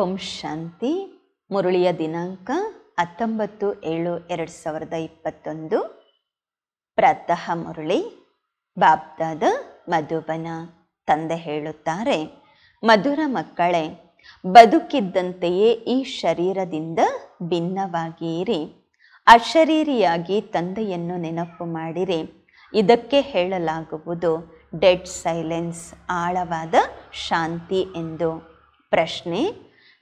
ಓಂ ಶಾಂತಿ ಮುರುಳಿಯ ದಿನಾಂಕ ಹತ್ತೊಂಬತ್ತು ಏಳು ಎರಡು ಸಾವಿರದ ಇಪ್ಪತ್ತೊಂದು ಪ್ರತಃ ಮುರುಳಿ ಬಾಬ್ದಾದ ಮಧುಬನ ತಂದೆ ಹೇಳುತ್ತಾರೆ ಮಧುರ ಮಕ್ಕಳೇ ಬದುಕಿದ್ದಂತೆಯೇ ಈ ಶರೀರದಿಂದ ಭಿನ್ನವಾಗಿರಿ ಅಶರೀರಿಯಾಗಿ ತಂದೆಯನ್ನು ನೆನಪು ಮಾಡಿರಿ ಇದಕ್ಕೆ ಹೇಳಲಾಗುವುದು ಡೆಡ್ ಸೈಲೆನ್ಸ್ ಆಳವಾದ ಶಾಂತಿ ಎಂದು ಪ್ರಶ್ನೆ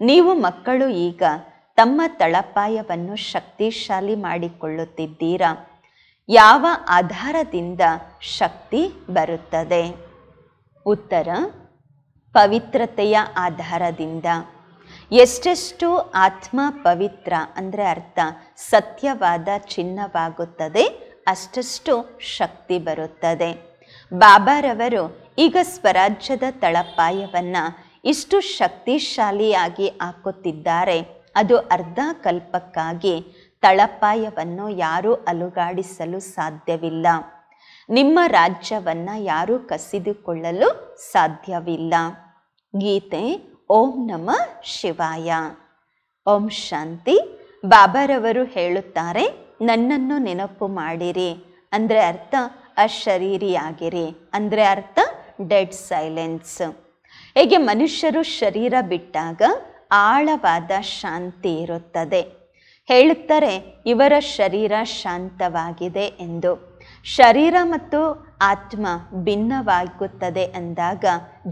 ನೀವು ಮಕ್ಕಳು ಈಗ ತಮ್ಮ ತಳಪಾಯವನ್ನು ಶಕ್ತಿಶಾಲಿ ಮಾಡಿಕೊಳ್ಳುತ್ತಿದ್ದೀರಾ ಯಾವ ಆಧಾರದಿಂದ ಶಕ್ತಿ ಬರುತ್ತದೆ ಉತ್ತರ ಪವಿತ್ರತೆಯ ಆಧಾರದಿಂದ ಎಷ್ಟೆಷ್ಟು ಆತ್ಮ ಪವಿತ್ರ ಅಂದರೆ ಅರ್ಥ ಸತ್ಯವಾದ ಚಿನ್ನವಾಗುತ್ತದೆ ಅಷ್ಟಷ್ಟು ಶಕ್ತಿ ಬರುತ್ತದೆ ಬಾಬಾರವರು ಈಗ ಸ್ವರಾಜ್ಯದ ತಳಪಾಯವನ್ನು ಇಷ್ಟು ಶಕ್ತಿಶಾಲಿಯಾಗಿ ಹಾಕುತ್ತಿದ್ದಾರೆ ಅದು ಅರ್ಧ ಕಲ್ಪಕ್ಕಾಗಿ ತಳಪಾಯವನ್ನು ಯಾರೂ ಅಲುಗಾಡಿಸಲು ಸಾಧ್ಯವಿಲ್ಲ ನಿಮ್ಮ ರಾಜ್ಯವನ್ನು ಯಾರೂ ಕಸಿದುಕೊಳ್ಳಲು ಸಾಧ್ಯವಿಲ್ಲ ಗೀತೆ ಓಂ ನಮ ಶಿವಾಯ ಓಂ ಶಾಂತಿ ಬಾಬರವರು ಹೇಳುತ್ತಾರೆ ನನ್ನನ್ನು ನೆನಪು ಮಾಡಿರಿ ಅಂದರೆ ಅರ್ಥ ಅಶರೀರಿಯಾಗಿರಿ ಅಂದರೆ ಅರ್ಥ ಡೆಡ್ ಸೈಲೆನ್ಸ್ ಹೇಗೆ ಮನುಷ್ಯರು ಶರೀರ ಬಿಟ್ಟಾಗ ಆಳವಾದ ಶಾಂತಿ ಇರುತ್ತದೆ ಹೇಳುತ್ತಾರೆ ಇವರ ಶರೀರ ಶಾಂತವಾಗಿದೆ ಎಂದು ಶರೀರ ಮತ್ತು ಆತ್ಮ ಭಿನ್ನವಾಗುತ್ತದೆ ಅಂದಾಗ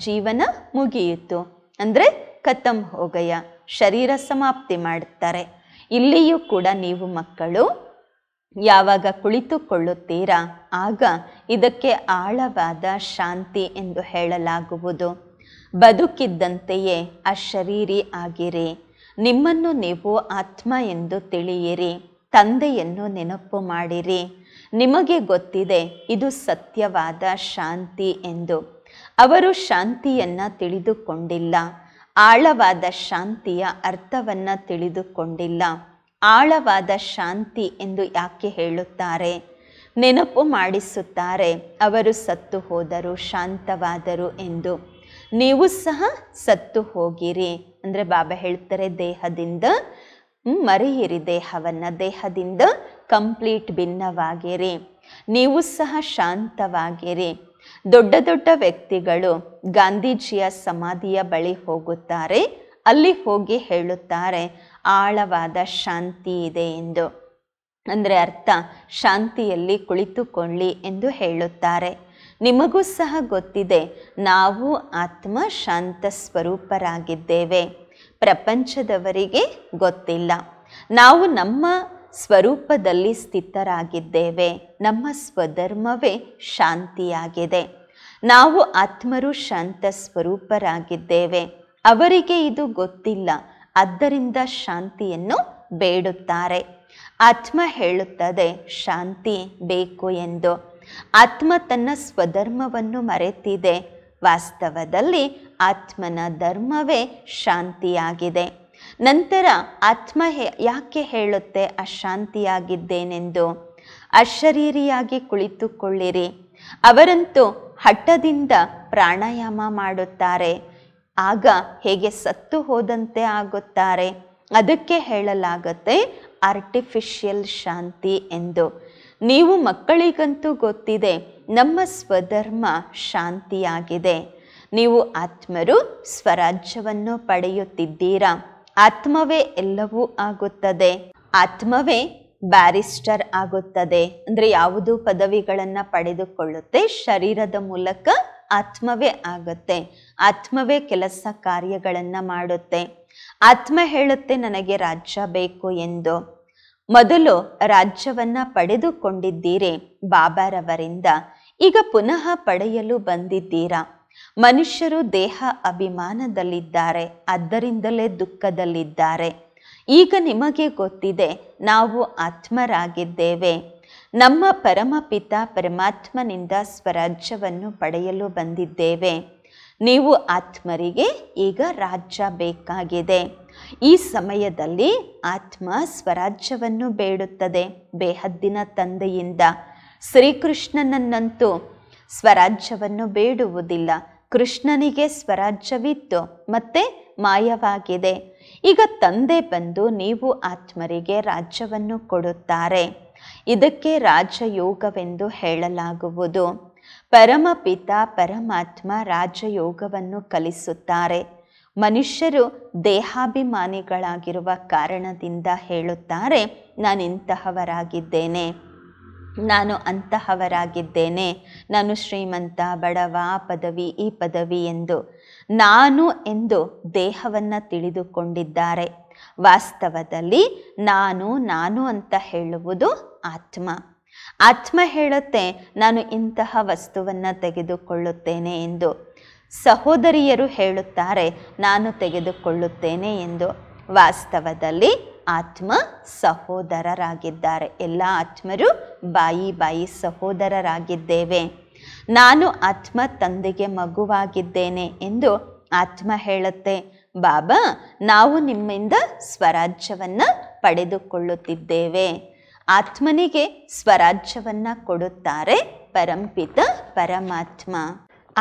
ಜೀವನ ಮುಗಿಯಿತು ಅಂದರೆ ಕತಂ ಹೋಗಯ್ಯ ಶರೀರ ಸಮಾಪ್ತಿ ಮಾಡುತ್ತಾರೆ ಇಲ್ಲಿಯೂ ಕೂಡ ನೀವು ಮಕ್ಕಳು ಯಾವಾಗ ಕುಳಿತುಕೊಳ್ಳುತ್ತೀರಾ ಆಗ ಇದಕ್ಕೆ ಆಳವಾದ ಶಾಂತಿ ಎಂದು ಹೇಳಲಾಗುವುದು ಬದುಕಿದ್ದಂತೆಯೇ ಅಶರೀರಿ ಆಗಿರಿ ನಿಮ್ಮನ್ನು ನೀವು ಆತ್ಮ ಎಂದು ತಿಳಿಯಿರಿ ತಂದೆಯನ್ನು ನೆನಪು ಮಾಡಿರಿ ನಿಮಗೆ ಗೊತ್ತಿದೆ ಇದು ಸತ್ಯವಾದ ಶಾಂತಿ ಎಂದು ಅವರು ಶಾಂತಿಯನ್ನು ತಿಳಿದುಕೊಂಡಿಲ್ಲ ಆಳವಾದ ಶಾಂತಿಯ ಅರ್ಥವನ್ನು ತಿಳಿದುಕೊಂಡಿಲ್ಲ ಆಳವಾದ ಶಾಂತಿ ಎಂದು ಯಾಕೆ ಹೇಳುತ್ತಾರೆ ನೆನಪು ಮಾಡಿಸುತ್ತಾರೆ ಅವರು ಸತ್ತು ಹೋದರು ಶಾಂತವಾದರು ಎಂದು ನೀವು ಸಹ ಸತ್ತು ಹೋಗಿರಿ ಅಂದರೆ ಬಾಬಾ ಹೇಳ್ತಾರೆ ದೇಹದಿಂದ ಮರೆಯಿರಿ ದೇಹವನ್ನು ದೇಹದಿಂದ ಕಂಪ್ಲೀಟ್ ಭಿನ್ನವಾಗಿರಿ ನೀವು ಸಹ ಶಾಂತವಾಗಿರಿ ದೊಡ್ಡ ದೊಡ್ಡ ವ್ಯಕ್ತಿಗಳು ಗಾಂಧೀಜಿಯ ಸಮಾಧಿಯ ಬಳಿ ಹೋಗುತ್ತಾರೆ ಅಲ್ಲಿ ಹೋಗಿ ಹೇಳುತ್ತಾರೆ ಆಳವಾದ ಶಾಂತಿ ಇದೆ ಎಂದು ಅಂದರೆ ಅರ್ಥ ಶಾಂತಿಯಲ್ಲಿ ಕುಳಿತುಕೊಳ್ಳಿ ಎಂದು ಹೇಳುತ್ತಾರೆ ನಿಮಗೂ ಸಹ ಗೊತ್ತಿದೆ ನಾವು ಆತ್ಮ ಶಾಂತ ಸ್ವರೂಪರಾಗಿದ್ದೇವೆ ಪ್ರಪಂಚದವರಿಗೆ ಗೊತ್ತಿಲ್ಲ ನಾವು ನಮ್ಮ ಸ್ವರೂಪದಲ್ಲಿ ಸ್ಥಿತರಾಗಿದ್ದೇವೆ ನಮ್ಮ ಸ್ವಧರ್ಮವೇ ಶಾಂತಿಯಾಗಿದೆ ನಾವು ಆತ್ಮರು ಶಾಂತ ಸ್ವರೂಪರಾಗಿದ್ದೇವೆ ಅವರಿಗೆ ಇದು ಗೊತ್ತಿಲ್ಲ ಆದ್ದರಿಂದ ಶಾಂತಿಯನ್ನು ಬೇಡುತ್ತಾರೆ ಆತ್ಮ ಹೇಳುತ್ತದೆ ಶಾಂತಿ ಬೇಕು ಎಂದು ಆತ್ಮ ತನ್ನ ಸ್ವಧರ್ಮವನ್ನು ಮರೆತಿದೆ ವಾಸ್ತವದಲ್ಲಿ ಆತ್ಮನ ಧರ್ಮವೇ ಶಾಂತಿಯಾಗಿದೆ ನಂತರ ಆತ್ಮ ಯಾಕೆ ಹೇಳುತ್ತೆ ಅಶಾಂತಿಯಾಗಿದ್ದೇನೆಂದು ಅಶರೀರಿಯಾಗಿ ಕುಳಿತುಕೊಳ್ಳಿರಿ ಅವರಂತೂ ಹಠದಿಂದ ಪ್ರಾಣಾಯಾಮ ಮಾಡುತ್ತಾರೆ ಆಗ ಹೇಗೆ ಸತ್ತು ಹೋದಂತೆ ಆಗುತ್ತಾರೆ ಅದಕ್ಕೆ ಹೇಳಲಾಗುತ್ತೆ ಆರ್ಟಿಫಿಷಿಯಲ್ ಶಾಂತಿ ಎಂದು ನೀವು ಮಕ್ಕಳಿಗಂತೂ ಗೊತ್ತಿದೆ ನಮ್ಮ ಸ್ವಧರ್ಮ ಶಾಂತಿಯಾಗಿದೆ ನೀವು ಆತ್ಮರು ಸ್ವರಾಜ್ಯವನ್ನು ಪಡೆಯುತ್ತಿದ್ದೀರಾ ಆತ್ಮವೇ ಎಲ್ಲವೂ ಆಗುತ್ತದೆ ಆತ್ಮವೇ ಬ್ಯಾರಿಸ್ಟರ್ ಆಗುತ್ತದೆ ಅಂದರೆ ಯಾವುದು ಪದವಿಗಳನ್ನು ಪಡೆದುಕೊಳ್ಳುತ್ತೆ ಶರೀರದ ಮೂಲಕ ಆತ್ಮವೇ ಆಗುತ್ತೆ ಆತ್ಮವೇ ಕೆಲಸ ಕಾರ್ಯಗಳನ್ನು ಮಾಡುತ್ತೆ ಆತ್ಮ ಹೇಳುತ್ತೆ ನನಗೆ ರಾಜ್ಯ ಬೇಕು ಎಂದು ಮೊದಲು ರಾಜ್ಯವನ್ನ ಪಡೆದುಕೊಂಡಿದ್ದೀರಿ ಬಾಬಾರವರಿಂದ ಈಗ ಪುನಃ ಪಡೆಯಲು ಬಂದಿದ್ದೀರಾ ಮನುಷ್ಯರು ದೇಹ ಅಭಿಮಾನದಲ್ಲಿದ್ದಾರೆ ಅದರಿಂದಲೇ ದುಃಖದಲ್ಲಿದ್ದಾರೆ ಈಗ ನಿಮಗೆ ಗೊತ್ತಿದೆ ನಾವು ಆತ್ಮರಾಗಿದ್ದೇವೆ ನಮ್ಮ ಪರಮಪಿತ ಪರಮಾತ್ಮನಿಂದ ಸ್ವರಾಜ್ಯವನ್ನು ಪಡೆಯಲು ಬಂದಿದ್ದೇವೆ ನೀವು ಆತ್ಮರಿಗೆ ಈಗ ರಾಜ್ಯ ಬೇಕಾಗಿದೆ ಈ ಸಮಯದಲ್ಲಿ ಆತ್ಮ ಸ್ವರಾಜ್ಯವನ್ನು ಬೇಡುತ್ತದೆ ಬೇಹದ್ದಿನ ತಂದೆಯಿಂದ ಶ್ರೀಕೃಷ್ಣನನ್ನಂತೂ ಸ್ವರಾಜ್ಯವನ್ನು ಬೇಡುವುದಿಲ್ಲ ಕೃಷ್ಣನಿಗೆ ಸ್ವರಾಜ್ಯವಿತ್ತು ಮತ್ತೆ ಮಾಯವಾಗಿದೆ ಈಗ ತಂದೆ ಬಂದು ನೀವು ಆತ್ಮರಿಗೆ ರಾಜ್ಯವನ್ನು ಕೊಡುತ್ತಾರೆ ಇದಕ್ಕೆ ರಾಜಯೋಗವೆಂದು ಹೇಳಲಾಗುವುದು ಪರಮಪಿತ ಪರಮಾತ್ಮ ರಾಜಯೋಗವನ್ನು ಕಲಿಸುತ್ತಾರೆ ಮನುಷ್ಯರು ದೇಹಾಭಿಮಾನಿಗಳಾಗಿರುವ ಕಾರಣದಿಂದ ಹೇಳುತ್ತಾರೆ ನಾನು ಇಂತಹವರಾಗಿದ್ದೇನೆ ನಾನು ಅಂತಹವರಾಗಿದ್ದೇನೆ ನಾನು ಶ್ರೀಮಂತ ಬಡವ ಪದವಿ ಈ ಪದವಿ ಎಂದು ನಾನು ಎಂದು ದೇಹವನ್ನು ತಿಳಿದುಕೊಂಡಿದ್ದಾರೆ ವಾಸ್ತವದಲ್ಲಿ ನಾನು ನಾನು ಅಂತ ಹೇಳುವುದು ಆತ್ಮ ಆತ್ಮ ಹೇಳುತ್ತೆ ನಾನು ಇಂತಹ ವಸ್ತುವನ್ನು ತೆಗೆದುಕೊಳ್ಳುತ್ತೇನೆ ಎಂದು ಸಹೋದರಿಯರು ಹೇಳುತ್ತಾರೆ ನಾನು ತೆಗೆದುಕೊಳ್ಳುತ್ತೇನೆ ಎಂದು ವಾಸ್ತವದಲ್ಲಿ ಆತ್ಮ ಸಹೋದರರಾಗಿದ್ದಾರೆ ಎಲ್ಲ ಆತ್ಮರು ಬಾಯಿ ಬಾಯಿ ಸಹೋದರರಾಗಿದ್ದೇವೆ ನಾನು ಆತ್ಮ ತಂದೆಗೆ ಮಗುವಾಗಿದ್ದೇನೆ ಎಂದು ಆತ್ಮ ಹೇಳುತ್ತೆ ಬಾಬಾ ನಾವು ನಿಮ್ಮಿಂದ ಸ್ವರಾಜ್ಯವನ್ನು ಪಡೆದುಕೊಳ್ಳುತ್ತಿದ್ದೇವೆ ಆತ್ಮನಿಗೆ ಸ್ವರಾಜ್ಯವನ್ನು ಕೊಡುತ್ತಾರೆ ಪರಂಪಿತ ಪರಮಾತ್ಮ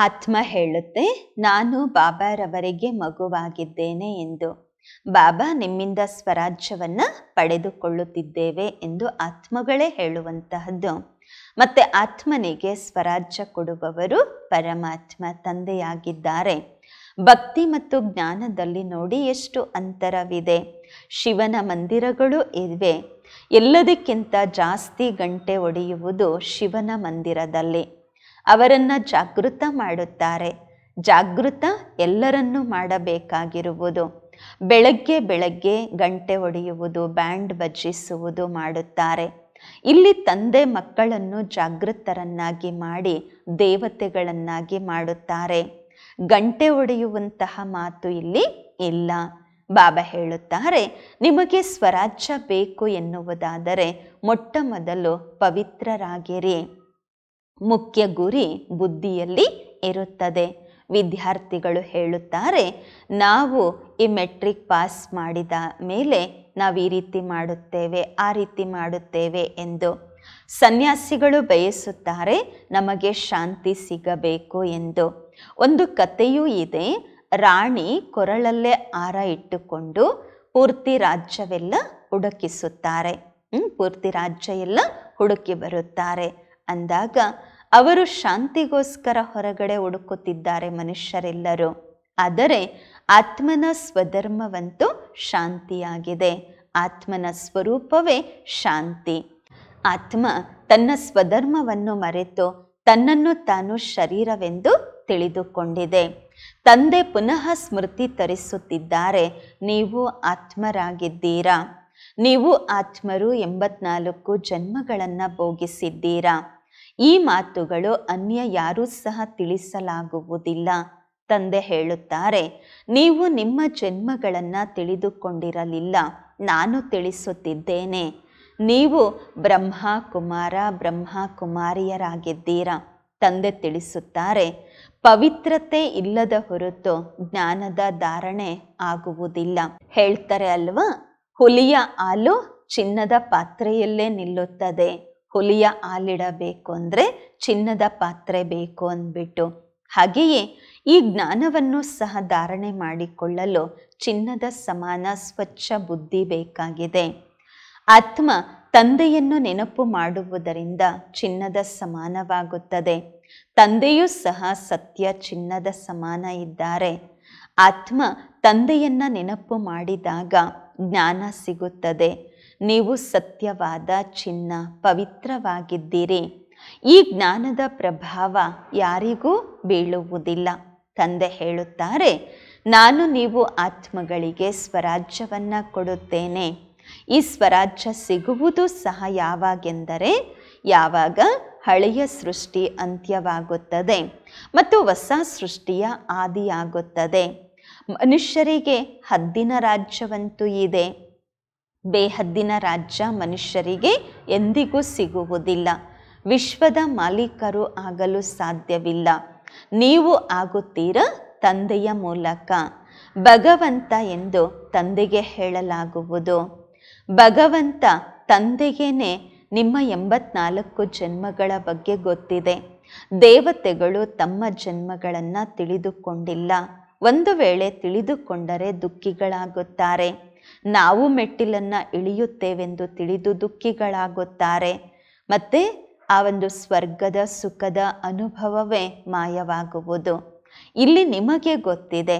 ಆತ್ಮ ಹೇಳುತ್ತೆ ನಾನು ಬಾಬಾರವರಿಗೆ ಮಗುವಾಗಿದ್ದೇನೆ ಎಂದು ಬಾಬಾ ನಿಮ್ಮಿಂದ ಸ್ವರಾಜ್ಯವನ್ನು ಪಡೆದುಕೊಳ್ಳುತ್ತಿದ್ದೇವೆ ಎಂದು ಆತ್ಮಗಳೇ ಹೇಳುವಂತಹದ್ದು ಮತ್ತೆ ಆತ್ಮನಿಗೆ ಸ್ವರಾಜ್ಯ ಕೊಡುವವರು ಪರಮಾತ್ಮ ತಂದೆಯಾಗಿದ್ದಾರೆ ಭಕ್ತಿ ಮತ್ತು ಜ್ಞಾನದಲ್ಲಿ ನೋಡಿ ಎಷ್ಟು ಅಂತರವಿದೆ ಶಿವನ ಮಂದಿರಗಳು ಇವೆ ಎಲ್ಲದಕ್ಕಿಂತ ಜಾಸ್ತಿ ಗಂಟೆ ಒಡೆಯುವುದು ಶಿವನ ಮಂದಿರದಲ್ಲಿ ಅವರನ್ನು ಜಾಗೃತ ಮಾಡುತ್ತಾರೆ ಜಾಗೃತ ಎಲ್ಲರನ್ನೂ ಮಾಡಬೇಕಾಗಿರುವುದು ಬೆಳಗ್ಗೆ ಬೆಳಗ್ಗೆ ಗಂಟೆ ಹೊಡೆಯುವುದು ಬ್ಯಾಂಡ್ ಬಜ್ಜಿಸುವುದು ಮಾಡುತ್ತಾರೆ ಇಲ್ಲಿ ತಂದೆ ಮಕ್ಕಳನ್ನು ಜಾಗೃತರನ್ನಾಗಿ ಮಾಡಿ ದೇವತೆಗಳನ್ನಾಗಿ ಮಾಡುತ್ತಾರೆ ಗಂಟೆ ಒಡೆಯುವಂತಹ ಮಾತು ಇಲ್ಲಿ ಇಲ್ಲ ಬಾಬಾ ಹೇಳುತ್ತಾರೆ ನಿಮಗೆ ಸ್ವರಾಜ್ಯ ಬೇಕು ಎನ್ನುವುದಾದರೆ ಮೊಟ್ಟ ಮೊದಲು ಪವಿತ್ರರಾಗಿರಿ ಮುಖ್ಯ ಗುರಿ ಬುದ್ಧಿಯಲ್ಲಿ ಇರುತ್ತದೆ ವಿದ್ಯಾರ್ಥಿಗಳು ಹೇಳುತ್ತಾರೆ ನಾವು ಈ ಮೆಟ್ರಿಕ್ ಪಾಸ್ ಮಾಡಿದ ಮೇಲೆ ನಾವು ಈ ರೀತಿ ಮಾಡುತ್ತೇವೆ ಆ ರೀತಿ ಮಾಡುತ್ತೇವೆ ಎಂದು ಸನ್ಯಾಸಿಗಳು ಬಯಸುತ್ತಾರೆ ನಮಗೆ ಶಾಂತಿ ಸಿಗಬೇಕು ಎಂದು ಒಂದು ಕಥೆಯೂ ಇದೆ ರಾಣಿ ಕೊರಳಲ್ಲೇ ಆರ ಇಟ್ಟುಕೊಂಡು ಪೂರ್ತಿ ರಾಜ್ಯವೆಲ್ಲ ಹುಡುಕಿಸುತ್ತಾರೆ ಪೂರ್ತಿ ರಾಜ್ಯ ಎಲ್ಲ ಹುಡುಕಿ ಬರುತ್ತಾರೆ ಅಂದಾಗ ಅವರು ಶಾಂತಿಗೋಸ್ಕರ ಹೊರಗಡೆ ಹುಡುಕುತ್ತಿದ್ದಾರೆ ಮನುಷ್ಯರೆಲ್ಲರೂ ಆದರೆ ಆತ್ಮನ ಸ್ವಧರ್ಮವಂತೂ ಶಾಂತಿಯಾಗಿದೆ ಆತ್ಮನ ಸ್ವರೂಪವೇ ಶಾಂತಿ ಆತ್ಮ ತನ್ನ ಸ್ವಧರ್ಮವನ್ನು ಮರೆತು ತನ್ನನ್ನು ತಾನು ಶರೀರವೆಂದು ತಿಳಿದುಕೊಂಡಿದೆ ತಂದೆ ಪುನಃ ಸ್ಮೃತಿ ತರಿಸುತ್ತಿದ್ದಾರೆ ನೀವು ಆತ್ಮರಾಗಿದ್ದೀರಾ ನೀವು ಆತ್ಮರು ಎಂಬತ್ನಾಲ್ಕು ಜನ್ಮಗಳನ್ನು ಭೋಗಿಸಿದ್ದೀರಾ ಈ ಮಾತುಗಳು ಅನ್ಯ ಯಾರೂ ಸಹ ತಿಳಿಸಲಾಗುವುದಿಲ್ಲ ತಂದೆ ಹೇಳುತ್ತಾರೆ ನೀವು ನಿಮ್ಮ ಜನ್ಮಗಳನ್ನು ತಿಳಿದುಕೊಂಡಿರಲಿಲ್ಲ ನಾನು ತಿಳಿಸುತ್ತಿದ್ದೇನೆ ನೀವು ಬ್ರಹ್ಮ ಕುಮಾರ ಬ್ರಹ್ಮ ಕುಮಾರಿಯರಾಗಿದ್ದೀರಾ ತಂದೆ ತಿಳಿಸುತ್ತಾರೆ ಪವಿತ್ರತೆ ಇಲ್ಲದ ಹೊರತು ಜ್ಞಾನದ ಧಾರಣೆ ಆಗುವುದಿಲ್ಲ ಹೇಳ್ತಾರೆ ಅಲ್ವಾ ಹುಲಿಯ ಹಾಲು ಚಿನ್ನದ ಪಾತ್ರೆಯಲ್ಲೇ ನಿಲ್ಲುತ್ತದೆ ಹುಲಿಯ ಆಲಿಡಬೇಕು ಅಂದರೆ ಚಿನ್ನದ ಪಾತ್ರೆ ಬೇಕು ಅಂದ್ಬಿಟ್ಟು ಹಾಗೆಯೇ ಈ ಜ್ಞಾನವನ್ನು ಸಹ ಧಾರಣೆ ಮಾಡಿಕೊಳ್ಳಲು ಚಿನ್ನದ ಸಮಾನ ಸ್ವಚ್ಛ ಬುದ್ಧಿ ಬೇಕಾಗಿದೆ ಆತ್ಮ ತಂದೆಯನ್ನು ನೆನಪು ಮಾಡುವುದರಿಂದ ಚಿನ್ನದ ಸಮಾನವಾಗುತ್ತದೆ ತಂದೆಯೂ ಸಹ ಸತ್ಯ ಚಿನ್ನದ ಸಮಾನ ಇದ್ದಾರೆ ಆತ್ಮ ತಂದೆಯನ್ನು ನೆನಪು ಮಾಡಿದಾಗ ಜ್ಞಾನ ಸಿಗುತ್ತದೆ ನೀವು ಸತ್ಯವಾದ ಚಿನ್ನ ಪವಿತ್ರವಾಗಿದ್ದೀರಿ ಈ ಜ್ಞಾನದ ಪ್ರಭಾವ ಯಾರಿಗೂ ಬೀಳುವುದಿಲ್ಲ ತಂದೆ ಹೇಳುತ್ತಾರೆ ನಾನು ನೀವು ಆತ್ಮಗಳಿಗೆ ಸ್ವರಾಜ್ಯವನ್ನು ಕೊಡುತ್ತೇನೆ ಈ ಸ್ವರಾಜ್ಯ ಸಿಗುವುದು ಸಹ ಯಾವಾಗೆಂದರೆ ಯಾವಾಗ ಹಳೆಯ ಸೃಷ್ಟಿ ಅಂತ್ಯವಾಗುತ್ತದೆ ಮತ್ತು ಹೊಸ ಸೃಷ್ಟಿಯ ಆದಿಯಾಗುತ್ತದೆ ಮನುಷ್ಯರಿಗೆ ಹದ್ದಿನ ರಾಜ್ಯವಂತೂ ಇದೆ ಬೇಹದ್ದಿನ ರಾಜ್ಯ ಮನುಷ್ಯರಿಗೆ ಎಂದಿಗೂ ಸಿಗುವುದಿಲ್ಲ ವಿಶ್ವದ ಮಾಲೀಕರು ಆಗಲು ಸಾಧ್ಯವಿಲ್ಲ ನೀವು ಆಗುತ್ತೀರ ತಂದೆಯ ಮೂಲಕ ಭಗವಂತ ಎಂದು ತಂದೆಗೆ ಹೇಳಲಾಗುವುದು ಭಗವಂತ ತಂದೆಗೇನೆ ನಿಮ್ಮ ಎಂಬತ್ನಾಲ್ಕು ಜನ್ಮಗಳ ಬಗ್ಗೆ ಗೊತ್ತಿದೆ ದೇವತೆಗಳು ತಮ್ಮ ಜನ್ಮಗಳನ್ನು ತಿಳಿದುಕೊಂಡಿಲ್ಲ ಒಂದು ವೇಳೆ ತಿಳಿದುಕೊಂಡರೆ ದುಃಖಿಗಳಾಗುತ್ತಾರೆ ನಾವು ಮೆಟ್ಟಿಲನ್ನು ಇಳಿಯುತ್ತೇವೆಂದು ತಿಳಿದು ದುಃಖಿಗಳಾಗುತ್ತಾರೆ ಮತ್ತೆ ಆ ಒಂದು ಸ್ವರ್ಗದ ಸುಖದ ಅನುಭವವೇ ಮಾಯವಾಗುವುದು ಇಲ್ಲಿ ನಿಮಗೆ ಗೊತ್ತಿದೆ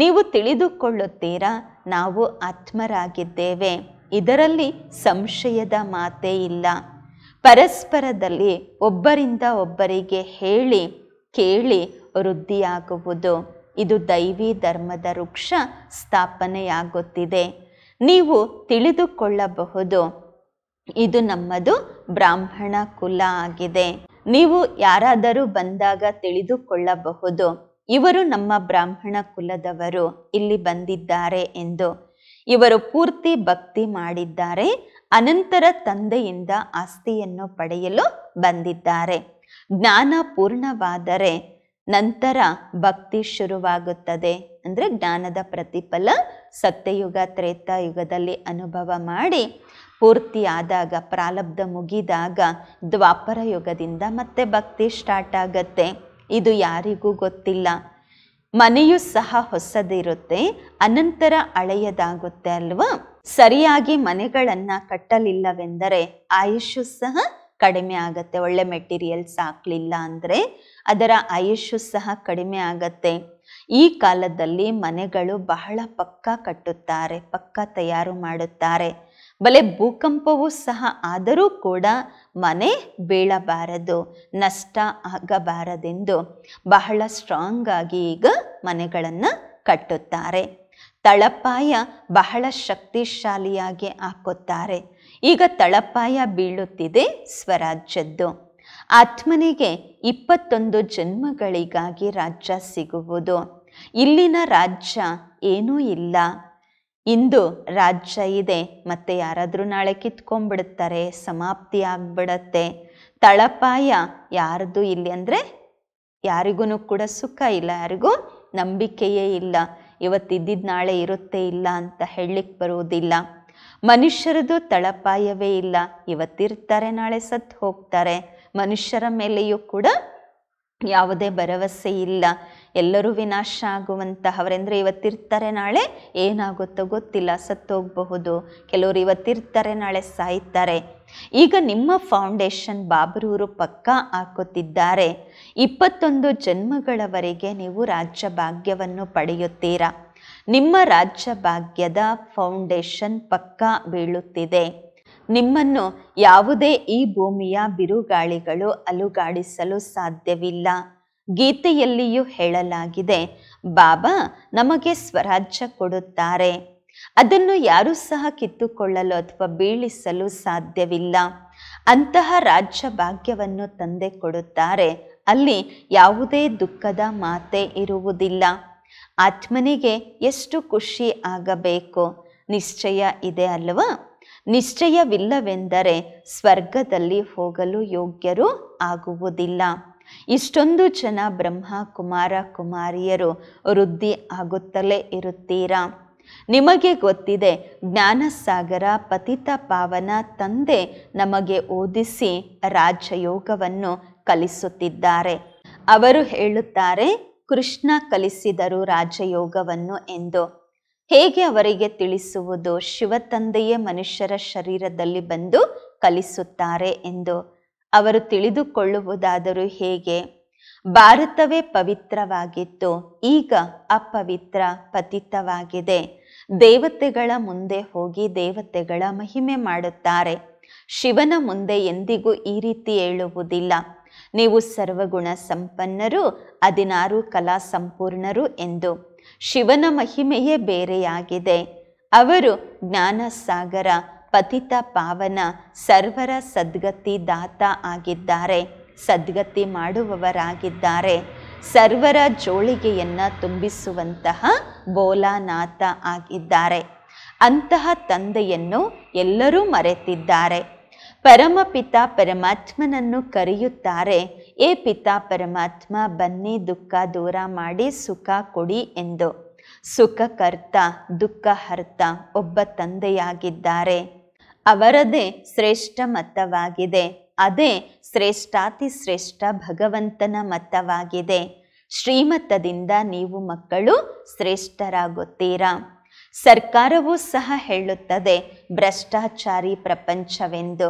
ನೀವು ತಿಳಿದುಕೊಳ್ಳುತ್ತೀರಾ ನಾವು ಆತ್ಮರಾಗಿದ್ದೇವೆ ಇದರಲ್ಲಿ ಸಂಶಯದ ಮಾತೇ ಇಲ್ಲ ಪರಸ್ಪರದಲ್ಲಿ ಒಬ್ಬರಿಂದ ಒಬ್ಬರಿಗೆ ಹೇಳಿ ಕೇಳಿ ವೃದ್ಧಿಯಾಗುವುದು ಇದು ದೈವಿ ಧರ್ಮದ ವೃಕ್ಷ ಸ್ಥಾಪನೆಯಾಗುತ್ತಿದೆ ನೀವು ತಿಳಿದುಕೊಳ್ಳಬಹುದು ಇದು ನಮ್ಮದು ಬ್ರಾಹ್ಮಣ ಕುಲ ಆಗಿದೆ ನೀವು ಯಾರಾದರೂ ಬಂದಾಗ ತಿಳಿದುಕೊಳ್ಳಬಹುದು ಇವರು ನಮ್ಮ ಬ್ರಾಹ್ಮಣ ಕುಲದವರು ಇಲ್ಲಿ ಬಂದಿದ್ದಾರೆ ಎಂದು ಇವರು ಪೂರ್ತಿ ಭಕ್ತಿ ಮಾಡಿದ್ದಾರೆ ಅನಂತರ ತಂದೆಯಿಂದ ಆಸ್ತಿಯನ್ನು ಪಡೆಯಲು ಬಂದಿದ್ದಾರೆ ಜ್ಞಾನ ಪೂರ್ಣವಾದರೆ ನಂತರ ಭಕ್ತಿ ಶುರುವಾಗುತ್ತದೆ ಅಂದರೆ ಜ್ಞಾನದ ಪ್ರತಿಫಲ ಸತ್ಯಯುಗ ತ್ರೇತಾಯುಗದಲ್ಲಿ ಅನುಭವ ಮಾಡಿ ಪೂರ್ತಿಯಾದಾಗ ಪ್ರಾಲಬ್ಧ ಮುಗಿದಾಗ ದ್ವಾಪರ ಯುಗದಿಂದ ಮತ್ತೆ ಭಕ್ತಿ ಸ್ಟಾರ್ಟ್ ಆಗತ್ತೆ ಇದು ಯಾರಿಗೂ ಗೊತ್ತಿಲ್ಲ ಮನೆಯು ಸಹ ಹೊಸದಿರುತ್ತೆ ಅನಂತರ ಹಳೆಯದಾಗುತ್ತೆ ಅಲ್ವಾ ಸರಿಯಾಗಿ ಮನೆಗಳನ್ನು ಕಟ್ಟಲಿಲ್ಲವೆಂದರೆ ಆಯುಷು ಸಹ ಕಡಿಮೆ ಆಗುತ್ತೆ ಒಳ್ಳೆ ಮೆಟೀರಿಯಲ್ಸ್ ಹಾಕ್ಲಿಲ್ಲ ಅಂದರೆ ಅದರ ಆಯುಷ್ಯು ಸಹ ಕಡಿಮೆ ಆಗತ್ತೆ ಈ ಕಾಲದಲ್ಲಿ ಮನೆಗಳು ಬಹಳ ಪಕ್ಕ ಕಟ್ಟುತ್ತಾರೆ ಪಕ್ಕ ತಯಾರು ಮಾಡುತ್ತಾರೆ ಬಲೆ ಭೂಕಂಪವು ಸಹ ಆದರೂ ಕೂಡ ಮನೆ ಬೀಳಬಾರದು ನಷ್ಟ ಆಗಬಾರದೆಂದು ಬಹಳ ಸ್ಟ್ರಾಂಗ್ ಆಗಿ ಈಗ ಮನೆಗಳನ್ನು ಕಟ್ಟುತ್ತಾರೆ ತಳಪಾಯ ಬಹಳ ಶಕ್ತಿಶಾಲಿಯಾಗಿ ಹಾಕುತ್ತಾರೆ ಈಗ ತಳಪಾಯ ಬೀಳುತ್ತಿದೆ ಸ್ವರಾಜ್ಯದ್ದು ಆತ್ಮನಿಗೆ ಇಪ್ಪತ್ತೊಂದು ಜನ್ಮಗಳಿಗಾಗಿ ರಾಜ್ಯ ಸಿಗುವುದು ಇಲ್ಲಿನ ರಾಜ್ಯ ಏನೂ ಇಲ್ಲ ಇಂದು ರಾಜ್ಯ ಇದೆ ಮತ್ತೆ ಯಾರಾದರೂ ನಾಳೆ ಕಿತ್ಕೊಂಡ್ಬಿಡುತ್ತಾರೆ ಸಮಾಪ್ತಿ ಆಗ್ಬಿಡತ್ತೆ ತಳಪಾಯ ಯಾರ್ದು ಇಲ್ಲಿ ಅಂದರೆ ಯಾರಿಗೂ ಕೂಡ ಸುಖ ಇಲ್ಲ ಯಾರಿಗೂ ನಂಬಿಕೆಯೇ ಇಲ್ಲ ಇವತ್ತಿದ್ದಿದ್ದು ನಾಳೆ ಇರುತ್ತೆ ಇಲ್ಲ ಅಂತ ಹೇಳಲಿಕ್ಕೆ ಬರುವುದಿಲ್ಲ ಮನುಷ್ಯರದು ತಳಪಾಯವೇ ಇಲ್ಲ ಇವತ್ತಿರ್ತಾರೆ ನಾಳೆ ಸತ್ತು ಹೋಗ್ತಾರೆ ಮನುಷ್ಯರ ಮೇಲೆಯೂ ಕೂಡ ಯಾವುದೇ ಭರವಸೆ ಇಲ್ಲ ಎಲ್ಲರೂ ವಿನಾಶ ಆಗುವಂತಹವರೆಂದರೆ ಇವತ್ತಿರ್ತಾರೆ ನಾಳೆ ಏನಾಗುತ್ತೋ ಗೊತ್ತಿಲ್ಲ ಸತ್ತೋಗಬಹುದು ಕೆಲವರು ಇವತ್ತಿರ್ತಾರೆ ನಾಳೆ ಸಾಯ್ತಾರೆ ಈಗ ನಿಮ್ಮ ಫೌಂಡೇಶನ್ ಬಾಬರೂರು ಪಕ್ಕ ಹಾಕುತ್ತಿದ್ದಾರೆ ಇಪ್ಪತ್ತೊಂದು ಜನ್ಮಗಳವರೆಗೆ ನೀವು ರಾಜ್ಯ ಭಾಗ್ಯವನ್ನು ಪಡೆಯುತ್ತೀರಾ ನಿಮ್ಮ ರಾಜ್ಯ ಭಾಗ್ಯದ ಫೌಂಡೇಶನ್ ಪಕ್ಕ ಬೀಳುತ್ತಿದೆ ನಿಮ್ಮನ್ನು ಯಾವುದೇ ಈ ಭೂಮಿಯ ಬಿರುಗಾಳಿಗಳು ಅಲುಗಾಡಿಸಲು ಸಾಧ್ಯವಿಲ್ಲ ಗೀತೆಯಲ್ಲಿಯೂ ಹೇಳಲಾಗಿದೆ ಬಾಬಾ ನಮಗೆ ಸ್ವರಾಜ್ಯ ಕೊಡುತ್ತಾರೆ ಅದನ್ನು ಯಾರೂ ಸಹ ಕಿತ್ತುಕೊಳ್ಳಲು ಅಥವಾ ಬೀಳಿಸಲು ಸಾಧ್ಯವಿಲ್ಲ ಅಂತಹ ರಾಜ್ಯ ಭಾಗ್ಯವನ್ನು ತಂದೆ ಕೊಡುತ್ತಾರೆ ಅಲ್ಲಿ ಯಾವುದೇ ದುಃಖದ ಮಾತೆ ಇರುವುದಿಲ್ಲ ಆತ್ಮನಿಗೆ ಎಷ್ಟು ಖುಷಿ ಆಗಬೇಕು ನಿಶ್ಚಯ ಇದೆ ಅಲ್ವಾ ನಿಶ್ಚಯವಿಲ್ಲವೆಂದರೆ ಸ್ವರ್ಗದಲ್ಲಿ ಹೋಗಲು ಯೋಗ್ಯರು ಆಗುವುದಿಲ್ಲ ಇಷ್ಟೊಂದು ಜನ ಬ್ರಹ್ಮ ಕುಮಾರ ಕುಮಾರಿಯರು ವೃದ್ಧಿ ಆಗುತ್ತಲೇ ಇರುತ್ತೀರಾ ನಿಮಗೆ ಗೊತ್ತಿದೆ ಜ್ಞಾನಸಾಗರ ಪತಿತ ಪಾವನ ತಂದೆ ನಮಗೆ ಓದಿಸಿ ರಾಜಯೋಗವನ್ನು ಕಲಿಸುತ್ತಿದ್ದಾರೆ ಅವರು ಹೇಳುತ್ತಾರೆ ಕೃಷ್ಣ ಕಲಿಸಿದರು ರಾಜಯೋಗವನ್ನು ಎಂದು ಹೇಗೆ ಅವರಿಗೆ ತಿಳಿಸುವುದು ಶಿವತಂದೆಯೇ ಮನುಷ್ಯರ ಶರೀರದಲ್ಲಿ ಬಂದು ಕಲಿಸುತ್ತಾರೆ ಎಂದು ಅವರು ತಿಳಿದುಕೊಳ್ಳುವುದಾದರೂ ಹೇಗೆ ಭಾರತವೇ ಪವಿತ್ರವಾಗಿತ್ತು ಈಗ ಅಪವಿತ್ರ ಪತಿತವಾಗಿದೆ ದೇವತೆಗಳ ಮುಂದೆ ಹೋಗಿ ದೇವತೆಗಳ ಮಹಿಮೆ ಮಾಡುತ್ತಾರೆ ಶಿವನ ಮುಂದೆ ಎಂದಿಗೂ ಈ ರೀತಿ ಹೇಳುವುದಿಲ್ಲ ನೀವು ಸರ್ವಗುಣ ಸಂಪನ್ನರು ಹದಿನಾರು ಕಲಾ ಸಂಪೂರ್ಣರು ಎಂದು ಶಿವನ ಮಹಿಮೆಯೇ ಬೇರೆಯಾಗಿದೆ ಅವರು ಜ್ಞಾನ ಸಾಗರ ಪತಿತ ಪಾವನ ಸರ್ವರ ಸದ್ಗತಿ ದಾತ ಆಗಿದ್ದಾರೆ ಸದ್ಗತಿ ಮಾಡುವವರಾಗಿದ್ದಾರೆ ಸರ್ವರ ಜೋಳಿಗೆಯನ್ನು ತುಂಬಿಸುವಂತಹ ಬೋಲಾನಾಥ ಆಗಿದ್ದಾರೆ ಅಂತಹ ತಂದೆಯನ್ನು ಎಲ್ಲರೂ ಮರೆತಿದ್ದಾರೆ ಪರಮಪಿತ ಪರಮಾತ್ಮನನ್ನು ಕರೆಯುತ್ತಾರೆ ಏ ಪಿತಾ ಪರಮಾತ್ಮ ಬನ್ನಿ ದುಃಖ ದೂರ ಮಾಡಿ ಸುಖ ಕೊಡಿ ಎಂದು ಸುಖಕರ್ತ ದುಃಖ ಹರ್ತ ಒಬ್ಬ ತಂದೆಯಾಗಿದ್ದಾರೆ ಅವರದೇ ಶ್ರೇಷ್ಠ ಮತವಾಗಿದೆ ಅದೇ ಶ್ರೇಷ್ಠಾತಿ ಶ್ರೇಷ್ಠ ಭಗವಂತನ ಮತವಾಗಿದೆ ಶ್ರೀಮತದಿಂದ ನೀವು ಮಕ್ಕಳು ಶ್ರೇಷ್ಠರಾಗುತ್ತೀರಾ ಸರ್ಕಾರವೂ ಸಹ ಹೇಳುತ್ತದೆ ಭ್ರಷ್ಟಾಚಾರಿ ಪ್ರಪಂಚವೆಂದು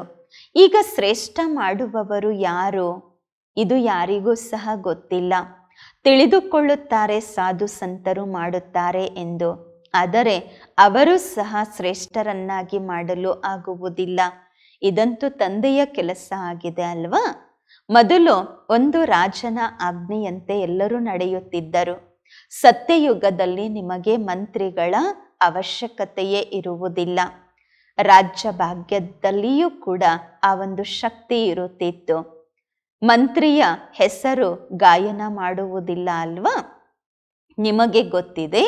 ಈಗ ಶ್ರೇಷ್ಠ ಮಾಡುವವರು ಯಾರು ಇದು ಯಾರಿಗೂ ಸಹ ಗೊತ್ತಿಲ್ಲ ತಿಳಿದುಕೊಳ್ಳುತ್ತಾರೆ ಸಾಧು ಸಂತರು ಮಾಡುತ್ತಾರೆ ಎಂದು ಆದರೆ ಅವರು ಸಹ ಶ್ರೇಷ್ಠರನ್ನಾಗಿ ಮಾಡಲು ಆಗುವುದಿಲ್ಲ ಇದಂತೂ ತಂದೆಯ ಕೆಲಸ ಆಗಿದೆ ಅಲ್ವಾ ಮೊದಲು ಒಂದು ರಾಜನ ಆಜ್ಞೆಯಂತೆ ಎಲ್ಲರೂ ನಡೆಯುತ್ತಿದ್ದರು ಸತ್ಯಯುಗದಲ್ಲಿ ನಿಮಗೆ ಮಂತ್ರಿಗಳ ಅವಶ್ಯಕತೆಯೇ ಇರುವುದಿಲ್ಲ ರಾಜ್ಯ ಭಾಗ್ಯದಲ್ಲಿಯೂ ಕೂಡ ಆ ಒಂದು ಶಕ್ತಿ ಇರುತ್ತಿತ್ತು ಮಂತ್ರಿಯ ಹೆಸರು ಗಾಯನ ಮಾಡುವುದಿಲ್ಲ ಅಲ್ವಾ ನಿಮಗೆ ಗೊತ್ತಿದೆ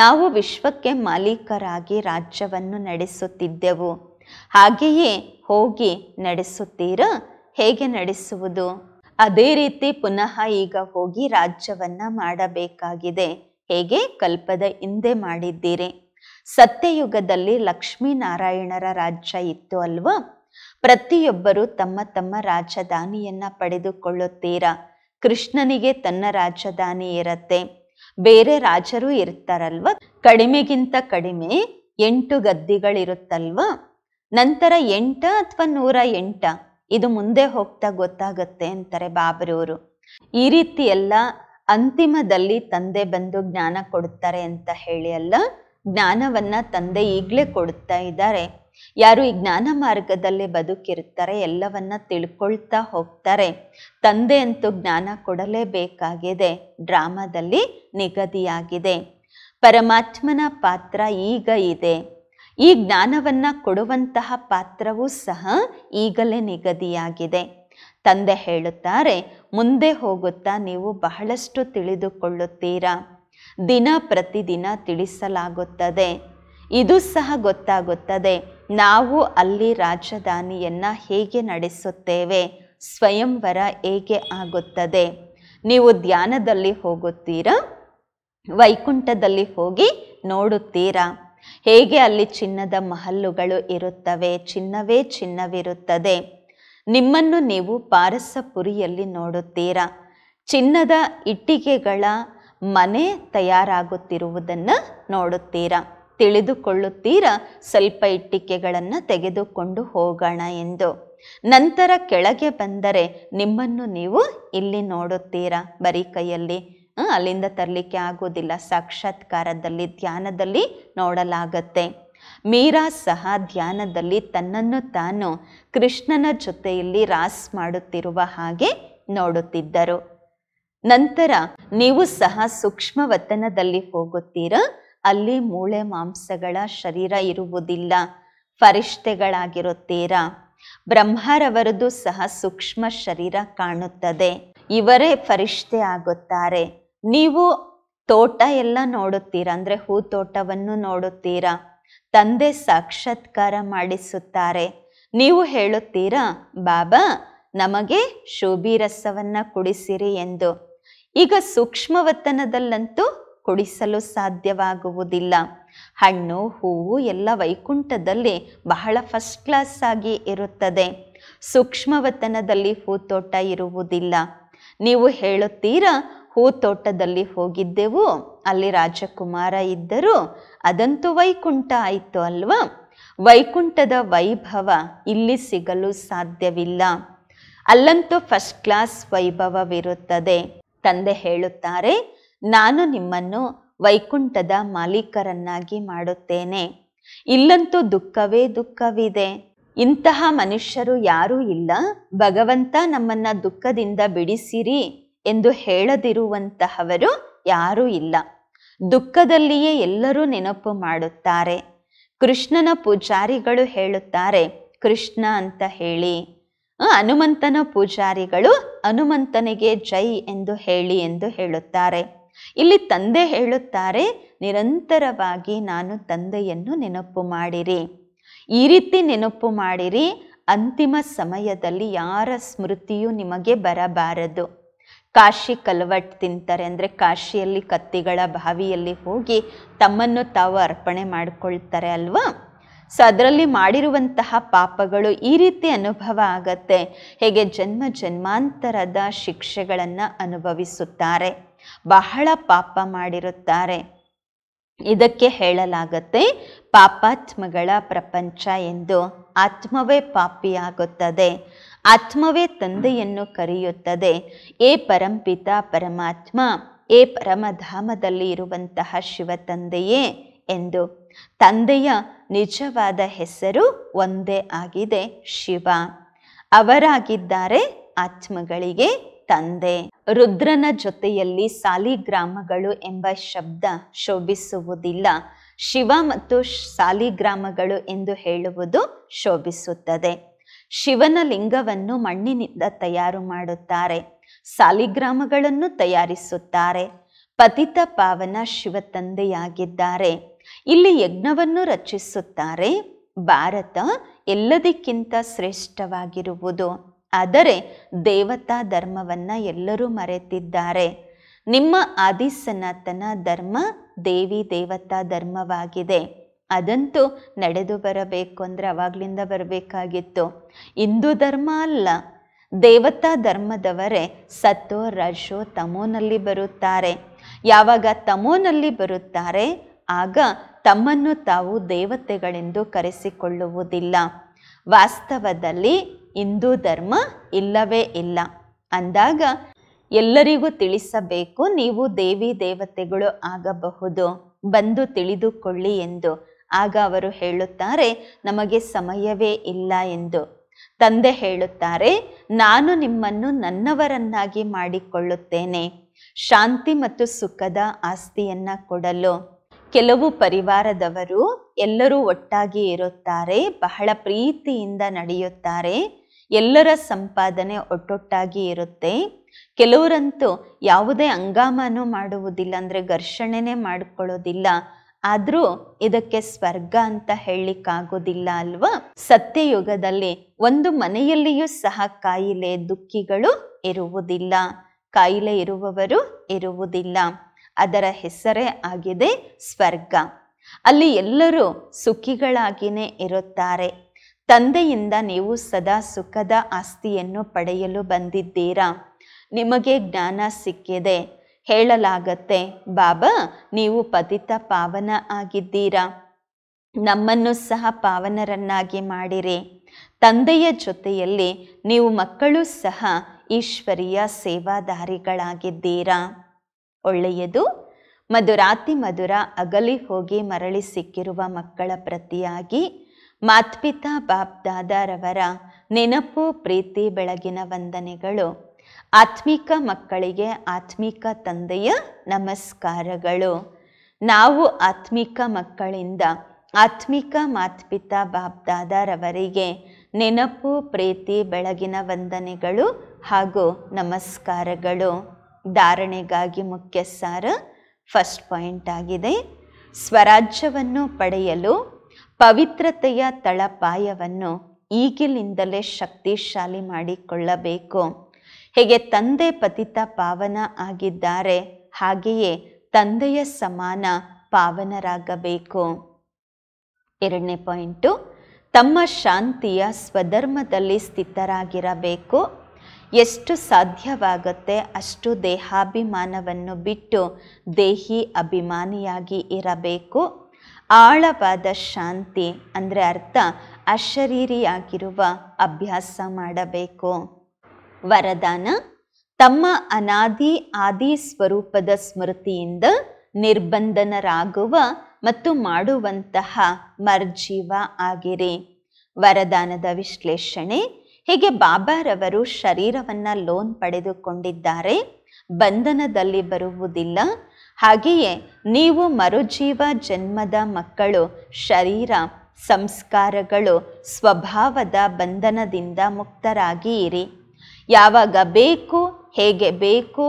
ನಾವು ವಿಶ್ವಕ್ಕೆ ಮಾಲೀಕರಾಗಿ ರಾಜ್ಯವನ್ನು ನಡೆಸುತ್ತಿದ್ದೆವು ಹಾಗೆಯೇ ಹೋಗಿ ನಡೆಸುತ್ತೀರಾ ಹೇಗೆ ನಡೆಸುವುದು ಅದೇ ರೀತಿ ಪುನಃ ಈಗ ಹೋಗಿ ರಾಜ್ಯವನ್ನು ಮಾಡಬೇಕಾಗಿದೆ ಹೇಗೆ ಕಲ್ಪದ ಹಿಂದೆ ಮಾಡಿದ್ದೀರಿ ಸತ್ಯಯುಗದಲ್ಲಿ ಲಕ್ಷ್ಮೀನಾರಾಯಣರ ರಾಜ್ಯ ಇತ್ತು ಅಲ್ವಾ ಪ್ರತಿಯೊಬ್ಬರು ತಮ್ಮ ತಮ್ಮ ರಾಜಧಾನಿಯನ್ನ ಪಡೆದುಕೊಳ್ಳುತ್ತೀರಾ ಕೃಷ್ಣನಿಗೆ ತನ್ನ ರಾಜಧಾನಿ ಇರತ್ತೆ ಬೇರೆ ರಾಜರು ಇರ್ತಾರಲ್ವ ಕಡಿಮೆಗಿಂತ ಕಡಿಮೆ ಎಂಟು ಗದ್ದಿಗಳಿರುತ್ತಲ್ವ ನಂತರ ಎಂಟ ಅಥವಾ ನೂರ ಎಂಟ ಇದು ಮುಂದೆ ಹೋಗ್ತಾ ಗೊತ್ತಾಗತ್ತೆ ಅಂತಾರೆ ಬಾಬರವರು ಈ ರೀತಿ ಎಲ್ಲ ಅಂತಿಮದಲ್ಲಿ ತಂದೆ ಬಂದು ಜ್ಞಾನ ಕೊಡುತ್ತಾರೆ ಅಂತ ಹೇಳಿ ಅಲ್ಲ ಜ್ಞಾನವನ್ನ ತಂದೆ ಈಗಲೇ ಕೊಡುತ್ತಾ ಇದ್ದಾರೆ ಯಾರು ಈ ಜ್ಞಾನ ಮಾರ್ಗದಲ್ಲಿ ಬದುಕಿರ್ತಾರೆ ಎಲ್ಲವನ್ನ ತಿಳ್ಕೊಳ್ತಾ ಹೋಗ್ತಾರೆ ತಂದೆ ಅಂತೂ ಜ್ಞಾನ ಕೊಡಲೇಬೇಕಾಗಿದೆ ಡ್ರಾಮಾದಲ್ಲಿ ನಿಗದಿಯಾಗಿದೆ ಪರಮಾತ್ಮನ ಪಾತ್ರ ಈಗ ಇದೆ ಈ ಜ್ಞಾನವನ್ನ ಕೊಡುವಂತಹ ಪಾತ್ರವೂ ಸಹ ಈಗಲೇ ನಿಗದಿಯಾಗಿದೆ ತಂದೆ ಹೇಳುತ್ತಾರೆ ಮುಂದೆ ಹೋಗುತ್ತಾ ನೀವು ಬಹಳಷ್ಟು ತಿಳಿದುಕೊಳ್ಳುತ್ತೀರಾ ದಿನ ಪ್ರತಿದಿನ ತಿಳಿಸಲಾಗುತ್ತದೆ ಇದು ಸಹ ಗೊತ್ತಾಗುತ್ತದೆ ನಾವು ಅಲ್ಲಿ ರಾಜಧಾನಿಯನ್ನು ಹೇಗೆ ನಡೆಸುತ್ತೇವೆ ಸ್ವಯಂವರ ಹೇಗೆ ಆಗುತ್ತದೆ ನೀವು ಧ್ಯಾನದಲ್ಲಿ ಹೋಗುತ್ತೀರಾ ವೈಕುಂಠದಲ್ಲಿ ಹೋಗಿ ನೋಡುತ್ತೀರಾ ಹೇಗೆ ಅಲ್ಲಿ ಚಿನ್ನದ ಮಹಲ್ಲುಗಳು ಇರುತ್ತವೆ ಚಿನ್ನವೇ ಚಿನ್ನವಿರುತ್ತದೆ ನಿಮ್ಮನ್ನು ನೀವು ಪಾರಸಪುರಿಯಲ್ಲಿ ನೋಡುತ್ತೀರಾ ಚಿನ್ನದ ಇಟ್ಟಿಗೆಗಳ ಮನೆ ತಯಾರಾಗುತ್ತಿರುವುದನ್ನು ನೋಡುತ್ತೀರಾ ತಿಳಿದುಕೊಳ್ಳುತ್ತೀರಾ ಸ್ವಲ್ಪ ಇಟ್ಟಿಕೆಗಳನ್ನು ತೆಗೆದುಕೊಂಡು ಹೋಗೋಣ ಎಂದು ನಂತರ ಕೆಳಗೆ ಬಂದರೆ ನಿಮ್ಮನ್ನು ನೀವು ಇಲ್ಲಿ ನೋಡುತ್ತೀರಾ ಬರೀ ಕೈಯಲ್ಲಿ ಅಲ್ಲಿಂದ ತರಲಿಕ್ಕೆ ಆಗೋದಿಲ್ಲ ಸಾಕ್ಷಾತ್ಕಾರದಲ್ಲಿ ಧ್ಯಾನದಲ್ಲಿ ನೋಡಲಾಗತ್ತೆ ಮೀರಾ ಸಹ ಧ್ಯಾನದಲ್ಲಿ ತನ್ನನ್ನು ತಾನು ಕೃಷ್ಣನ ಜೊತೆಯಲ್ಲಿ ರಾಸ್ ಮಾಡುತ್ತಿರುವ ಹಾಗೆ ನೋಡುತ್ತಿದ್ದರು ನಂತರ ನೀವು ಸಹ ಸೂಕ್ಷ್ಮ ವತನದಲ್ಲಿ ಹೋಗುತ್ತೀರಾ ಅಲ್ಲಿ ಮೂಳೆ ಮಾಂಸಗಳ ಶರೀರ ಇರುವುದಿಲ್ಲ ಫರಿಷ್ಠೆಗಳಾಗಿರುತ್ತೀರಾ ಬ್ರಹ್ಮರವರದು ಸಹ ಸೂಕ್ಷ್ಮ ಶರೀರ ಕಾಣುತ್ತದೆ ಇವರೇ ಫರಿಷ್ಠೆ ಆಗುತ್ತಾರೆ ನೀವು ತೋಟ ಎಲ್ಲ ನೋಡುತ್ತೀರಾ ಅಂದರೆ ಹೂ ತೋಟವನ್ನು ನೋಡುತ್ತೀರಾ ತಂದೆ ಸಾಕ್ಷಾತ್ಕಾರ ಮಾಡಿಸುತ್ತಾರೆ ನೀವು ಹೇಳುತ್ತೀರಾ ಬಾಬಾ ನಮಗೆ ಶೋಭಿ ಕುಡಿಸಿರಿ ಎಂದು ಈಗ ಸೂಕ್ಷ್ಮವತನದಲ್ಲಂತೂ ಕೊಡಿಸಲು ಸಾಧ್ಯವಾಗುವುದಿಲ್ಲ ಹಣ್ಣು ಹೂವು ಎಲ್ಲ ವೈಕುಂಠದಲ್ಲಿ ಬಹಳ ಫಸ್ಟ್ ಕ್ಲಾಸ್ ಆಗಿ ಇರುತ್ತದೆ ಸೂಕ್ಷ್ಮವತನದಲ್ಲಿ ಹೂತೋಟ ಇರುವುದಿಲ್ಲ ನೀವು ಹೇಳುತ್ತೀರಾ ಹೂ ತೋಟದಲ್ಲಿ ಹೋಗಿದ್ದೆವು ಅಲ್ಲಿ ರಾಜಕುಮಾರ ಇದ್ದರು ಅದಂತೂ ವೈಕುಂಠ ಆಯಿತು ಅಲ್ವಾ ವೈಕುಂಠದ ವೈಭವ ಇಲ್ಲಿ ಸಿಗಲು ಸಾಧ್ಯವಿಲ್ಲ ಅಲ್ಲಂತೂ ಫಸ್ಟ್ ಕ್ಲಾಸ್ ವೈಭವವಿರುತ್ತದೆ ತಂದೆ ಹೇಳುತ್ತಾರೆ ನಾನು ನಿಮ್ಮನ್ನು ವೈಕುಂಠದ ಮಾಲೀಕರನ್ನಾಗಿ ಮಾಡುತ್ತೇನೆ ಇಲ್ಲಂತೂ ದುಃಖವೇ ದುಃಖವಿದೆ ಇಂತಹ ಮನುಷ್ಯರು ಯಾರೂ ಇಲ್ಲ ಭಗವಂತ ನಮ್ಮನ್ನ ದುಃಖದಿಂದ ಬಿಡಿಸಿರಿ ಎಂದು ಹೇಳದಿರುವಂತಹವರು ಯಾರೂ ಇಲ್ಲ ದುಃಖದಲ್ಲಿಯೇ ಎಲ್ಲರೂ ನೆನಪು ಮಾಡುತ್ತಾರೆ ಕೃಷ್ಣನ ಪೂಜಾರಿಗಳು ಹೇಳುತ್ತಾರೆ ಕೃಷ್ಣ ಅಂತ ಹೇಳಿ ಹನುಮಂತನ ಪೂಜಾರಿಗಳು ಹನುಮಂತನಿಗೆ ಜೈ ಎಂದು ಹೇಳಿ ಎಂದು ಹೇಳುತ್ತಾರೆ ಇಲ್ಲಿ ತಂದೆ ಹೇಳುತ್ತಾರೆ ನಿರಂತರವಾಗಿ ನಾನು ತಂದೆಯನ್ನು ನೆನಪು ಮಾಡಿರಿ ಈ ರೀತಿ ನೆನಪು ಮಾಡಿರಿ ಅಂತಿಮ ಸಮಯದಲ್ಲಿ ಯಾರ ಸ್ಮೃತಿಯು ನಿಮಗೆ ಬರಬಾರದು ಕಾಶಿ ಕಲ್ವಟ್ ತಿಂತಾರೆ ಅಂದರೆ ಕಾಶಿಯಲ್ಲಿ ಕತ್ತಿಗಳ ಬಾವಿಯಲ್ಲಿ ಹೋಗಿ ತಮ್ಮನ್ನು ತಾವು ಅರ್ಪಣೆ ಮಾಡಿಕೊಳ್ತಾರೆ ಅಲ್ವಾ ಸೊ ಅದರಲ್ಲಿ ಮಾಡಿರುವಂತಹ ಪಾಪಗಳು ಈ ರೀತಿ ಅನುಭವ ಆಗತ್ತೆ ಹೇಗೆ ಜನ್ಮ ಜನ್ಮಾಂತರದ ಶಿಕ್ಷೆಗಳನ್ನು ಅನುಭವಿಸುತ್ತಾರೆ ಬಹಳ ಪಾಪ ಮಾಡಿರುತ್ತಾರೆ ಇದಕ್ಕೆ ಹೇಳಲಾಗುತ್ತೆ ಪಾಪಾತ್ಮಗಳ ಪ್ರಪಂಚ ಎಂದು ಆತ್ಮವೇ ಪಾಪಿಯಾಗುತ್ತದೆ ಆತ್ಮವೇ ತಂದೆಯನ್ನು ಕರೆಯುತ್ತದೆ ಏ ಪರಂಪಿತ ಪರಮಾತ್ಮ ಏ ಪರಮಧಾಮದಲ್ಲಿ ಇರುವಂತಹ ಶಿವ ತಂದೆಯೇ ಎಂದು ತಂದೆಯ ನಿಜವಾದ ಹೆಸರು ಒಂದೇ ಆಗಿದೆ ಶಿವ ಅವರಾಗಿದ್ದಾರೆ ಆತ್ಮಗಳಿಗೆ ತಂದೆ ರುದ್ರನ ಜೊತೆಯಲ್ಲಿ ಸಾಲಿಗ್ರಾಮಗಳು ಎಂಬ ಶಬ್ದ ಶೋಭಿಸುವುದಿಲ್ಲ ಶಿವ ಮತ್ತು ಸಾಲಿಗ್ರಾಮಗಳು ಎಂದು ಹೇಳುವುದು ಶೋಭಿಸುತ್ತದೆ ಶಿವನ ಲಿಂಗವನ್ನು ಮಣ್ಣಿನಿಂದ ತಯಾರು ಮಾಡುತ್ತಾರೆ ಸಾಲಿಗ್ರಾಮಗಳನ್ನು ತಯಾರಿಸುತ್ತಾರೆ ಪತಿತ ಪಾವನ ಶಿವ ತಂದೆಯಾಗಿದ್ದಾರೆ ಇಲ್ಲಿ ಯಜ್ಞವನ್ನು ರಚಿಸುತ್ತಾರೆ ಭಾರತ ಎಲ್ಲದಕ್ಕಿಂತ ಶ್ರೇಷ್ಠವಾಗಿರುವುದು ಆದರೆ ದೇವತಾ ಧರ್ಮವನ್ನು ಎಲ್ಲರೂ ಮರೆತಿದ್ದಾರೆ ನಿಮ್ಮ ಆದಿ ಸನಾತನ ಧರ್ಮ ದೇವಿ ದೇವತಾ ಧರ್ಮವಾಗಿದೆ ಅದಂತೂ ನಡೆದು ಬರಬೇಕು ಅಂದರೆ ಅವಾಗಲಿಂದ ಬರಬೇಕಾಗಿತ್ತು ಹಿಂದೂ ಧರ್ಮ ಅಲ್ಲ ದೇವತಾ ಧರ್ಮದವರೇ ಸತ್ತೋ ರಜೋ ತಮೋನಲ್ಲಿ ಬರುತ್ತಾರೆ ಯಾವಾಗ ತಮೋನಲ್ಲಿ ಬರುತ್ತಾರೆ ಆಗ ತಮ್ಮನ್ನು ತಾವು ದೇವತೆಗಳೆಂದು ಕರೆಸಿಕೊಳ್ಳುವುದಿಲ್ಲ ವಾಸ್ತವದಲ್ಲಿ ಹಿಂದೂ ಧರ್ಮ ಇಲ್ಲವೇ ಇಲ್ಲ ಅಂದಾಗ ಎಲ್ಲರಿಗೂ ತಿಳಿಸಬೇಕು ನೀವು ದೇವಿ ದೇವತೆಗಳು ಆಗಬಹುದು ಬಂದು ತಿಳಿದುಕೊಳ್ಳಿ ಎಂದು ಆಗ ಅವರು ಹೇಳುತ್ತಾರೆ ನಮಗೆ ಸಮಯವೇ ಇಲ್ಲ ಎಂದು ತಂದೆ ಹೇಳುತ್ತಾರೆ ನಾನು ನಿಮ್ಮನ್ನು ನನ್ನವರನ್ನಾಗಿ ಮಾಡಿಕೊಳ್ಳುತ್ತೇನೆ ಶಾಂತಿ ಮತ್ತು ಸುಖದ ಆಸ್ತಿಯನ್ನ ಕೊಡಲು ಕೆಲವು ಪರಿವಾರದವರು ಎಲ್ಲರೂ ಒಟ್ಟಾಗಿ ಇರುತ್ತಾರೆ ಬಹಳ ಪ್ರೀತಿಯಿಂದ ನಡೆಯುತ್ತಾರೆ ಎಲ್ಲರ ಸಂಪಾದನೆ ಒಟ್ಟೊಟ್ಟಾಗಿ ಇರುತ್ತೆ ಕೆಲವರಂತೂ ಯಾವುದೇ ಹಂಗಾಮನೂ ಮಾಡುವುದಿಲ್ಲ ಅಂದರೆ ಘರ್ಷಣೆನೇ ಮಾಡಿಕೊಳ್ಳೋದಿಲ್ಲ ಆದರೂ ಇದಕ್ಕೆ ಸ್ವರ್ಗ ಅಂತ ಹೇಳಲಿಕ್ಕಾಗೋದಿಲ್ಲ ಅಲ್ವಾ ಸತ್ಯಯುಗದಲ್ಲಿ ಒಂದು ಮನೆಯಲ್ಲಿಯೂ ಸಹ ಕಾಯಿಲೆ ದುಃಖಿಗಳು ಇರುವುದಿಲ್ಲ ಕಾಯಿಲೆ ಇರುವವರು ಇರುವುದಿಲ್ಲ ಅದರ ಹೆಸರೇ ಆಗಿದೆ ಸ್ವರ್ಗ ಅಲ್ಲಿ ಎಲ್ಲರೂ ಸುಖಿಗಳಾಗಿಯೇ ಇರುತ್ತಾರೆ ತಂದೆಯಿಂದ ನೀವು ಸದಾ ಸುಖದ ಆಸ್ತಿಯನ್ನು ಪಡೆಯಲು ಬಂದಿದ್ದೀರಾ ನಿಮಗೆ ಜ್ಞಾನ ಸಿಕ್ಕಿದೆ ಹೇಳಲಾಗತ್ತೆ ಬಾಬಾ ನೀವು ಪತಿತ ಪಾವನ ಆಗಿದ್ದೀರಾ ನಮ್ಮನ್ನು ಸಹ ಪಾವನರನ್ನಾಗಿ ಮಾಡಿರಿ ತಂದೆಯ ಜೊತೆಯಲ್ಲಿ ನೀವು ಮಕ್ಕಳು ಸಹ ಈಶ್ವರಿಯ ಸೇವಾದಾರಿಗಳಾಗಿದ್ದೀರಾ ಒಳ್ಳೆಯದು ಮಧುರಾತಿ ಮಧುರ ಅಗಲಿ ಹೋಗಿ ಮರಳಿ ಸಿಕ್ಕಿರುವ ಮಕ್ಕಳ ಪ್ರತಿಯಾಗಿ ಮಾತ್ಪಿತಾ ಬಾಬ್ದಾದಾರವರ ನೆನಪು ಪ್ರೀತಿ ಬೆಳಗಿನ ವಂದನೆಗಳು ಆತ್ಮಿಕ ಮಕ್ಕಳಿಗೆ ಆತ್ಮಿಕ ತಂದೆಯ ನಮಸ್ಕಾರಗಳು ನಾವು ಆತ್ಮಿಕ ಮಕ್ಕಳಿಂದ ಆತ್ಮಿಕ ಮಾತ್ಪಿತಾ ಬಾಬ್ದಾದಾರವರಿಗೆ ನೆನಪು ಪ್ರೀತಿ ಬೆಳಗಿನ ವಂದನೆಗಳು ಹಾಗೂ ನಮಸ್ಕಾರಗಳು ಧಾರಣೆಗಾಗಿ ಮುಖ್ಯ ಸಾರ ಫಸ್ಟ್ ಪಾಯಿಂಟ್ ಆಗಿದೆ ಸ್ವರಾಜ್ಯವನ್ನು ಪಡೆಯಲು ಪವಿತ್ರತೆಯ ತಳಪಾಯವನ್ನು ಈಗಿಲಿಂದಲೇ ಶಕ್ತಿಶಾಲಿ ಮಾಡಿಕೊಳ್ಳಬೇಕು ಹೇಗೆ ತಂದೆ ಪತಿತ ಪಾವನ ಆಗಿದ್ದಾರೆ ಹಾಗೆಯೇ ತಂದೆಯ ಸಮಾನ ಪಾವನರಾಗಬೇಕು ಎರಡನೇ ಪಾಯಿಂಟು ತಮ್ಮ ಶಾಂತಿಯ ಸ್ವಧರ್ಮದಲ್ಲಿ ಸ್ಥಿತರಾಗಿರಬೇಕು ಎಷ್ಟು ಸಾಧ್ಯವಾಗುತ್ತೆ ಅಷ್ಟು ದೇಹಾಭಿಮಾನವನ್ನು ಬಿಟ್ಟು ದೇಹಿ ಅಭಿಮಾನಿಯಾಗಿ ಇರಬೇಕು ಆಳವಾದ ಶಾಂತಿ ಅಂದರೆ ಅರ್ಥ ಅಶರೀರಿಯಾಗಿರುವ ಅಭ್ಯಾಸ ಮಾಡಬೇಕು ವರದಾನ ತಮ್ಮ ಅನಾದಿ ಆದಿ ಸ್ವರೂಪದ ಸ್ಮೃತಿಯಿಂದ ನಿರ್ಬಂಧನರಾಗುವ ಮತ್ತು ಮಾಡುವಂತಹ ಮರ್ಜೀವ ಆಗಿರಿ ವರದಾನದ ವಿಶ್ಲೇಷಣೆ ಹೀಗೆ ಬಾಬಾರವರು ಶರೀರವನ್ನು ಲೋನ್ ಪಡೆದುಕೊಂಡಿದ್ದಾರೆ ಬಂಧನದಲ್ಲಿ ಬರುವುದಿಲ್ಲ ಹಾಗೆಯೇ ನೀವು ಮರುಜೀವ ಜನ್ಮದ ಮಕ್ಕಳು ಶರೀರ ಸಂಸ್ಕಾರಗಳು ಸ್ವಭಾವದ ಬಂಧನದಿಂದ ಮುಕ್ತರಾಗಿ ಇರಿ ಯಾವಾಗ ಬೇಕು ಹೇಗೆ ಬೇಕು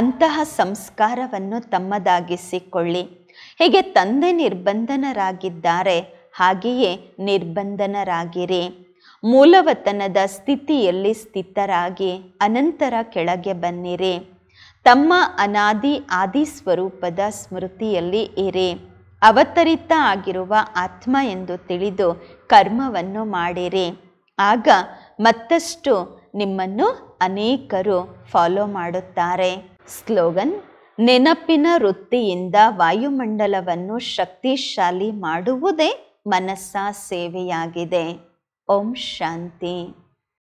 ಅಂತಹ ಸಂಸ್ಕಾರವನ್ನು ತಮ್ಮದಾಗಿಸಿಕೊಳ್ಳಿ ಹೇಗೆ ತಂದೆ ನಿರ್ಬಂಧನರಾಗಿದ್ದಾರೆ ಹಾಗೆಯೇ ನಿರ್ಬಂಧನರಾಗಿರಿ ಮೂಲವತನದ ಸ್ಥಿತಿಯಲ್ಲಿ ಸ್ಥಿತರಾಗಿ ಅನಂತರ ಕೆಳಗೆ ಬನ್ನಿರಿ ತಮ್ಮ ಅನಾದಿ ಆದಿ ಸ್ವರೂಪದ ಸ್ಮೃತಿಯಲ್ಲಿ ಇರಿ ಅವತರಿತ ಆಗಿರುವ ಆತ್ಮ ಎಂದು ತಿಳಿದು ಕರ್ಮವನ್ನು ಮಾಡಿರಿ ಆಗ ಮತ್ತಷ್ಟು ನಿಮ್ಮನ್ನು ಅನೇಕರು ಫಾಲೋ ಮಾಡುತ್ತಾರೆ ಸ್ಲೋಗನ್ ನೆನಪಿನ ವೃತ್ತಿಯಿಂದ ವಾಯುಮಂಡಲವನ್ನು ಶಕ್ತಿಶಾಲಿ ಮಾಡುವುದೇ ಮನಸ್ಸ ಸೇವೆಯಾಗಿದೆ ಓಂ ಶಾಂತಿ